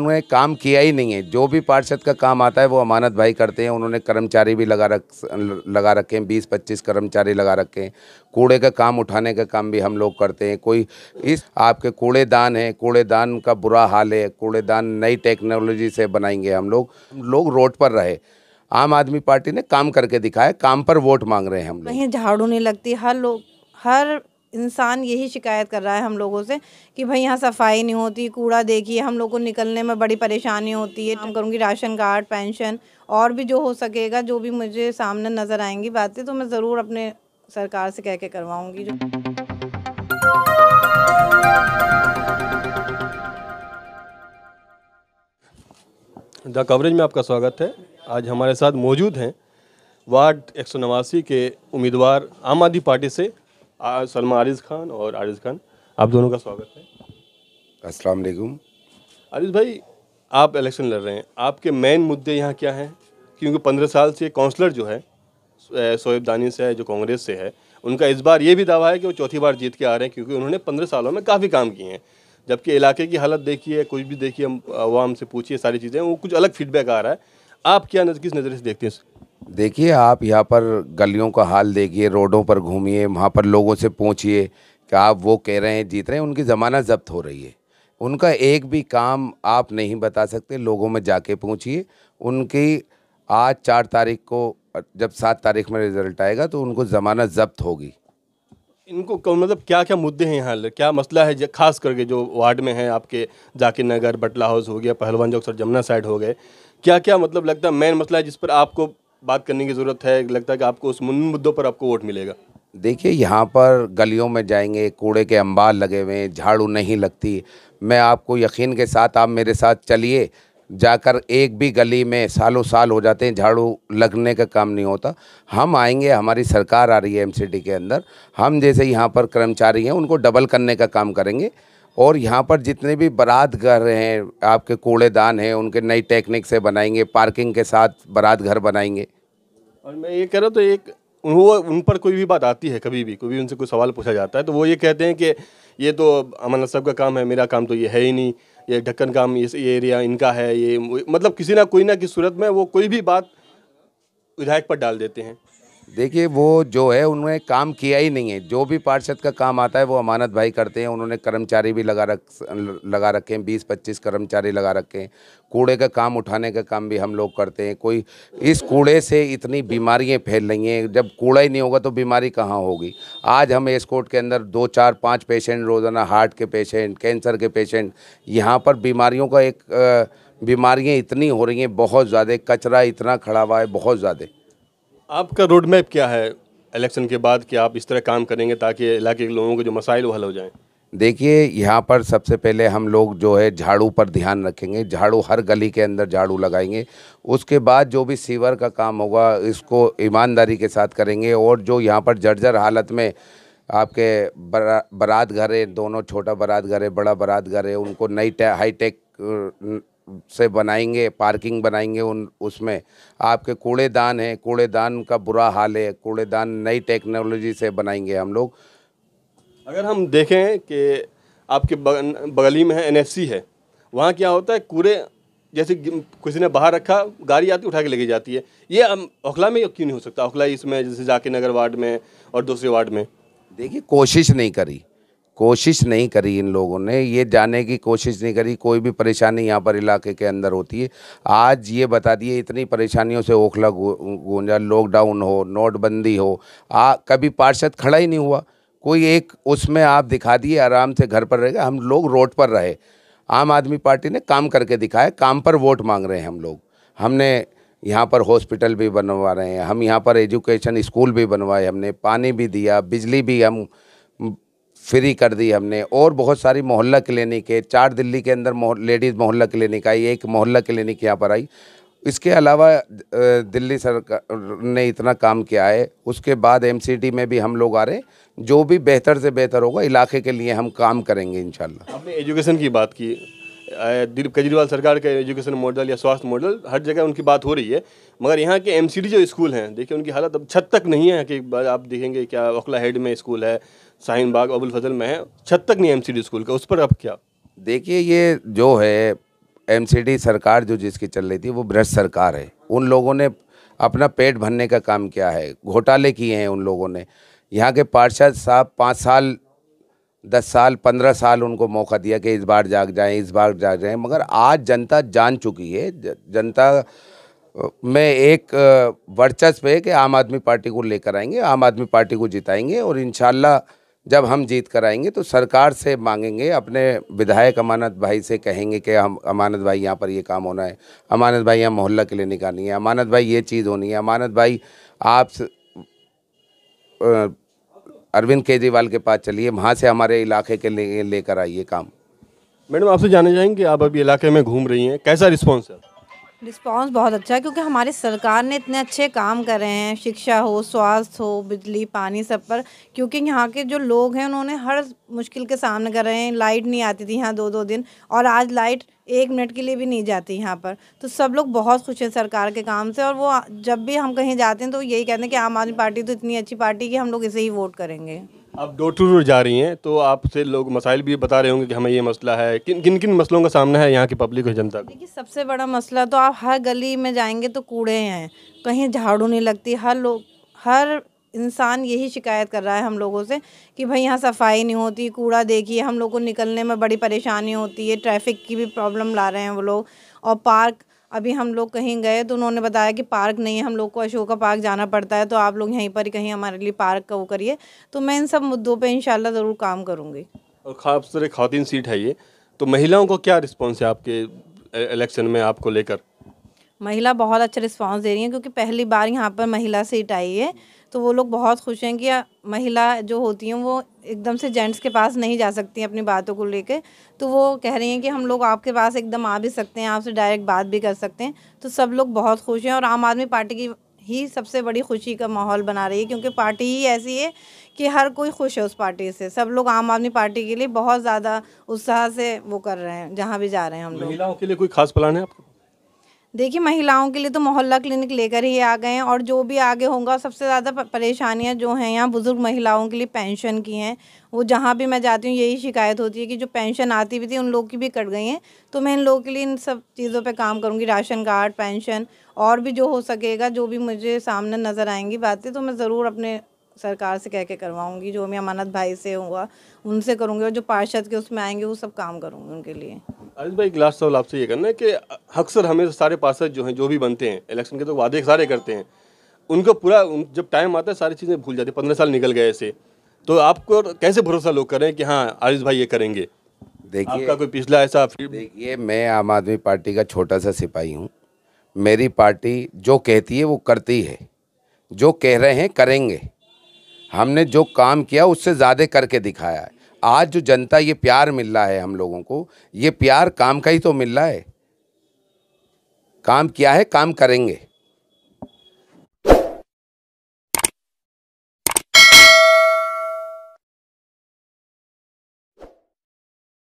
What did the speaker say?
उन्होंने काम किया ही नहीं है जो भी पार्षद का काम आता है वो अमानत भाई करते हैं उन्होंने कर्मचारी भी लगा रख लगा रखे हैं बीस पच्चीस कर्मचारी लगा रखे हैं कूड़े का काम उठाने का काम भी हम लोग करते हैं कोई इस आपके कूड़ेदान है कूड़ेदान का बुरा हाल है कूड़ेदान नई टेक्नोलॉजी से बनाएंगे हम लोग लोग रोड पर रहे आम आदमी पार्टी ने काम करके दिखाया काम पर वोट मांग रहे हैं हम लोग झाड़ू नहीं लगती हर लोग हर इंसान यही शिकायत कर रहा है हम लोगों से कि भाई यहाँ सफाई नहीं होती कूड़ा देखिए हम लोग को निकलने में बड़ी परेशानी होती है हम करूँगी राशन कार्ड पेंशन और भी जो हो सकेगा जो भी मुझे सामने नज़र आएंगी बातें तो मैं ज़रूर अपने सरकार से कह के करवाऊँगी द कवरेज में आपका स्वागत है आज हमारे साथ मौजूद हैं वार्ड एक के उम्मीदवार आम आदमी पार्टी से सलमा आरिज खान और आरिज खान आप दोनों का स्वागत है अस्सलाम वालेकुम आरिज भाई आप इलेक्शन लड़ रहे हैं आपके मेन मुद्दे यहाँ क्या हैं क्योंकि पंद्रह साल से काउंसलर जो है शोएब दानी से है जो कांग्रेस से है उनका इस बार ये भी दावा है कि वो चौथी बार जीत के आ रहे हैं क्योंकि उन्होंने पंद्रह सालों में काफ़ी काम किए हैं जबकि इलाके की हालत देखिए कुछ भी देखिए हम आवाम से पूछिए सारी चीज़ें वो कुछ अलग फीडबैक आ रहा है आप क्या किस नज़र से देखते हैं देखिए आप यहाँ पर गलियों का हाल देखिए रोडों पर घूमिए वहाँ पर लोगों से पूछिए कि आप वो कह रहे हैं जीत रहे हैं उनकी ज़माना जब्त हो रही है उनका एक भी काम आप नहीं बता सकते लोगों में जाके पूछिए उनकी आज चार तारीख को जब सात तारीख में रिजल्ट आएगा तो उनको ज़माना जब्त होगी इनको मतलब क्या क्या मुद्दे हैं यहाँ क्या मसला है खास करके जो वार्ड में है आपके जाकिर नगर बटला हाउस हो गया पहलवान चौक सर जमुना साइड हो गए क्या क्या मतलब लगता है मेन मसला है जिस पर आपको बात करने की ज़रूरत है लगता है कि आपको उस मुद्दों पर आपको वोट मिलेगा देखिए यहाँ पर गलियों में जाएंगे कूड़े के अंबार लगे हुए हैं झाड़ू नहीं लगती मैं आपको यकीन के साथ आप मेरे साथ चलिए जाकर एक भी गली में सालों साल हो जाते हैं झाड़ू लगने का काम नहीं होता हम आएंगे हमारी सरकार आ रही है एमसीडी के अंदर हम जैसे यहाँ पर कर्मचारी हैं उनको डबल करने का काम करेंगे और यहाँ पर जितने भी बारात घर हैं आपके कूड़ेदान हैं उनके नई टेक्निक से बनाएंगे पार्किंग के साथ बारात घर बनाएंगे और मैं ये कह रहा हूँ तो एक वो उन पर कोई भी बात आती है कभी भी कोई भी उनसे कोई सवाल पूछा जाता है तो वो ये कहते हैं कि ये तो अमन सब का काम है मेरा काम तो ये है ही नहीं ये ढक्कन काम ये, ये एरिया इनका है ये मतलब किसी ना कोई ना किसी सूरत में वो कोई भी बात विधायक पर डाल देते हैं देखिए वो जो है उन्होंने काम किया ही नहीं है जो भी पार्षद का काम आता है वो अमानत भाई करते हैं उन्होंने कर्मचारी भी लगा रख लगा रखे हैं बीस पच्चीस कर्मचारी लगा रखे हैं कूड़े का काम उठाने का काम भी हम लोग करते हैं कोई इस कूड़े से इतनी बीमारियां फैल रही हैं जब कूड़ा ही नहीं होगा तो बीमारी कहाँ होगी आज हम एस्कोट के अंदर दो चार पाँच पेशेंट रोज़ाना हार्ट के पेशेंट कैंसर के पेशेंट यहाँ पर बीमारियों का एक बीमारियाँ इतनी हो रही हैं बहुत ज़्यादा कचरा इतना खड़ा हुआ है बहुत ज़्यादा आपका रोड मैप क्या है इलेक्शन के बाद कि आप इस तरह काम करेंगे ताकि इलाके के लोगों के जो मसाइल वो हल हो जाएं देखिए यहाँ पर सबसे पहले हम लोग जो है झाड़ू पर ध्यान रखेंगे झाड़ू हर गली के अंदर झाड़ू लगाएंगे उसके बाद जो भी सीवर का काम होगा इसको ईमानदारी के साथ करेंगे और जो यहाँ पर जर्जर हालत में आपके बरा, बारात घर है दोनों छोटा बारात घर है बड़ा बरात घर है उनको नई हाईटेक से बनाएंगे पार्किंग बनाएंगे उन उसमें आपके कूड़ेदान है कूड़ेदान का बुरा हाल है कूड़ेदान नई टेक्नोलॉजी से बनाएंगे हम लोग अगर हम देखें कि आपके बगली में है एन है वहाँ क्या होता है कूड़े जैसे किसी ने बाहर रखा गाड़ी आती उठा के लेके जाती है ये ओखला में क्यों नहीं हो सकता ओखला इसमें जैसे जाकिर नगर वार्ड में और दूसरे वार्ड में देखिए कोशिश नहीं करी कोशिश नहीं करी इन लोगों ने ये जाने की कोशिश नहीं करी कोई भी परेशानी यहाँ पर इलाके के अंदर होती है आज ये बता दिए इतनी परेशानियों से ओखला गूंजा लॉकडाउन हो नोटबंदी हो आ कभी पार्षद खड़ा ही नहीं हुआ कोई एक उसमें आप दिखा दिए आराम से घर पर रहेगा हम लोग रोड पर रहे आम आदमी पार्टी ने काम करके दिखाया काम पर वोट मांग रहे हैं हम लोग हमने यहाँ पर हॉस्पिटल भी बनवा रहे हैं हम यहाँ पर एजुकेशन स्कूल भी बनवाए हमने पानी भी दिया बिजली भी हम फ्री कर दी हमने और बहुत सारी मोहल्ला क्लिनिक है चार दिल्ली के अंदर लेडीज़ मोहल्ला क्लिनिक आई एक मोहल्ला क्लिनिक यहाँ पर आई इसके अलावा दिल्ली सरकार ने इतना काम किया है उसके बाद एमसीडी में भी हम लोग आ रहे हैं जो भी बेहतर से बेहतर होगा इलाके के लिए हम काम करेंगे इन एजुकेशन की बात की दिलीप केजरीवाल सरकार का एजुकेशन मॉडल या स्वास्थ्य मॉडल हर जगह उनकी बात हो रही है मगर यहाँ के एम जो स्कूल हैं देखिए उनकी हालत अब छत तक नहीं है कि आप देखेंगे क्या ओखला हेड में स्कूल है शाहीन बाग अबुल फजल में है छत तक नहीं एम स्कूल का उस पर अब क्या देखिए ये जो है एम सरकार जो जिसकी चल रही थी वो भ्रष्ट सरकार है उन लोगों ने अपना पेट भरने का काम किया है घोटाले किए हैं उन लोगों ने यहाँ के पार्षद साहब पाँच साल दस साल पंद्रह साल उनको मौका दिया कि इस बार जाग जाएं इस बार जाग जाएं मगर आज जनता जान चुकी है जनता में एक वर्चस्व है कि आम आदमी पार्टी को लेकर आएंगे आम आदमी पार्टी को जिताएंगे और इन जब हम जीत कर आएंगे तो सरकार से मांगेंगे अपने विधायक अमानत भाई से कहेंगे कि हम अमानत भाई यहाँ पर ये काम होना है अमानत भाई यहाँ मोहल्ला के लिए निकालनी है अमानत भाई ये चीज़ होनी है अमानत भाई आप अरविंद केजरीवाल के पास चलिए वहाँ से हमारे इलाके के लिए लेकर आइए काम मैडम आपसे जाने जाएंगे आप अभी इलाके में घूम रही हैं कैसा रिस्पॉन्स है रिस्पांस बहुत अच्छा है क्योंकि हमारी सरकार ने इतने अच्छे काम कर रहे हैं शिक्षा हो स्वास्थ्य हो बिजली पानी सब पर क्योंकि यहाँ के जो लोग हैं उन्होंने हर मुश्किल के सामने कर रहे हैं लाइट नहीं आती थी यहाँ दो दो दिन और आज लाइट एक मिनट के लिए भी नहीं जाती यहाँ पर तो सब लोग बहुत खुश हैं सरकार के काम से और वो जब भी हम कहीं जाते हैं तो यही कहते हैं कि आम आदमी पार्टी तो इतनी अच्छी पार्टी कि हम लोग इसे ही वोट करेंगे आप डोर टू डोर जा रही हैं तो आपसे लोग मसाइल भी बता रहे होंगे कि हमें ये मसला है किन किन किन मसलों का सामना है यहाँ की पब्लिक और जनता को देखिए सबसे बड़ा मसला तो आप हर गली में जाएंगे तो कूड़े हैं कहीं झाड़ू नहीं लगती हर लोग हर इंसान यही शिकायत कर रहा है हम लोगों से कि भाई यहाँ सफाई नहीं होती कूड़ा देखिए हम लोग को निकलने में बड़ी परेशानी होती है ट्रैफिक की भी प्रॉब्लम ला रहे हैं वो लोग और पार्क अभी हम लोग कहीं गए तो उन्होंने बताया कि पार्क नहीं है हम लोग को अशोका पार्क जाना पड़ता है तो आप लोग यहीं पर ही कहीं हमारे लिए पार्क का वो करिए तो मैं इन सब मुद्दों पर इन ज़रूर काम करूँगी और खास तरह खातिन सीट है ये तो महिलाओं का क्या रिस्पॉन्स है आपके इलेक्शन में आपको लेकर महिला बहुत अच्छा रिस्पॉन्स दे रही है क्योंकि पहली बार यहाँ पर महिला सीट आई है तो वो लोग बहुत खुश हैं कि महिला जो होती हैं वो एकदम से जेंट्स के पास नहीं जा सकती अपनी बातों को लेके तो वो कह रही हैं कि हम लोग आपके पास एकदम आ भी सकते हैं आपसे डायरेक्ट बात भी कर सकते हैं तो सब लोग बहुत खुश हैं और आम आदमी पार्टी की ही सबसे बड़ी खुशी का माहौल बना रही है क्योंकि पार्टी ही ऐसी है कि हर कोई खुश है उस पार्टी से सब लोग आम आदमी पार्टी के लिए बहुत ज़्यादा उत्साह से वो कर रहे हैं जहाँ भी जा रहे हैं हम लोग महिलाओं के लिए कोई खास प्लान है आपका देखिए महिलाओं के लिए तो मोहल्ला क्लिनिक लेकर ही आ गए हैं और जो भी आगे होगा सबसे ज़्यादा परेशानियां जो हैं यहाँ बुज़ुर्ग महिलाओं के लिए पेंशन की हैं वो जहाँ भी मैं जाती हूँ यही शिकायत होती है कि जो पेंशन आती भी थी उन लोग की भी कट गई हैं तो मैं इन लोगों के लिए इन सब चीज़ों पे काम करूँगी राशन कार्ड पेंशन और भी जो हो सकेगा जो भी मुझे सामने नज़र आएंगी बातें तो मैं ज़रूर अपने सरकार से कह के करवाऊंगी जो मैं अमानत भाई से हुआ उनसे करूँगी और जो पार्षद के उसमें आएंगे वो सब काम करूंगी उनके लिए अनिल भाई लास्ट सवाल आपसे ये करना है कि अक्सर हमें तो सारे पार्षद जो हैं जो भी बनते हैं इलेक्शन के तो वादे सारे करते हैं उनको पूरा जब टाइम आता है सारी चीज़ें भूल जाती है पंद्रह साल निकल गए ऐसे तो आपको कैसे भरोसा लोग करें कि हाँ आरिज भाई ये करेंगे देखिए आपका कोई पिछला ऐसा देखिए मैं आम आदमी पार्टी का छोटा सा सिपाही हूँ मेरी पार्टी जो कहती है वो करती है जो कह रहे हैं करेंगे हमने जो काम किया उससे ज़्यादा करके दिखाया है आज जो जनता ये प्यार मिल रहा है हम लोगों को ये प्यार काम का ही तो मिल रहा है काम किया है काम करेंगे